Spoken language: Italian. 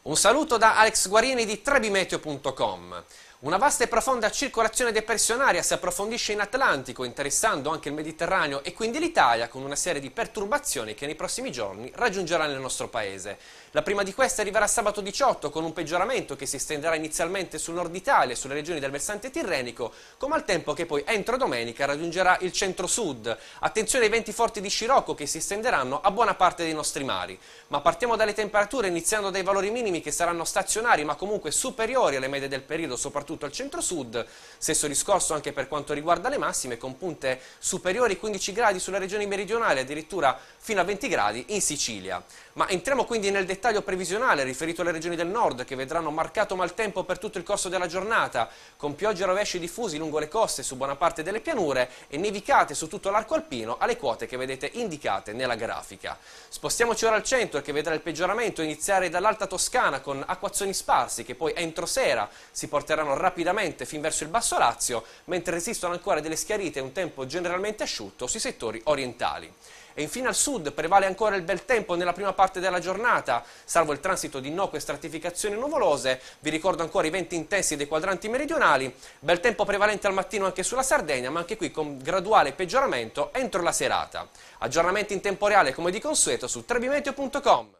Un saluto da Alex Guarini di trebimeteo.com. Una vasta e profonda circolazione depressionaria si approfondisce in Atlantico, interessando anche il Mediterraneo e quindi l'Italia, con una serie di perturbazioni che nei prossimi giorni raggiungeranno il nostro paese. La prima di queste arriverà sabato 18, con un peggioramento che si estenderà inizialmente sul nord Italia e sulle regioni del versante tirrenico, come al tempo che poi entro domenica raggiungerà il centro-sud. Attenzione ai venti forti di Scirocco che si estenderanno a buona parte dei nostri mari. Ma partiamo dalle temperature, iniziando dai valori minimi che saranno stazionari, ma comunque superiori alle medie del periodo, soprattutto soprattutto al centro-sud, stesso discorso anche per quanto riguarda le massime, con punte superiori ai 15 gradi sulle regioni meridionali, addirittura fino a 20 gradi in Sicilia. Ma entriamo quindi nel dettaglio previsionale riferito alle regioni del nord, che vedranno marcato maltempo per tutto il corso della giornata, con piogge e rovesci diffusi lungo le coste su buona parte delle pianure e nevicate su tutto l'arco alpino alle quote che vedete indicate nella grafica. Spostiamoci ora al centro che vedrà il peggioramento iniziare dall'Alta Toscana con acquazzoni sparsi che poi entro sera si porteranno rapidamente fin verso il Basso Lazio, mentre resistono ancora delle schiarite e un tempo generalmente asciutto sui settori orientali. E infine al sud prevale ancora il bel tempo nella prima parte della giornata, salvo il transito di innocue stratificazioni nuvolose, vi ricordo ancora i venti intensi dei quadranti meridionali, bel tempo prevalente al mattino anche sulla Sardegna, ma anche qui con graduale peggioramento entro la serata. Aggiornamenti in tempo reale come di consueto su trebimeteo.com.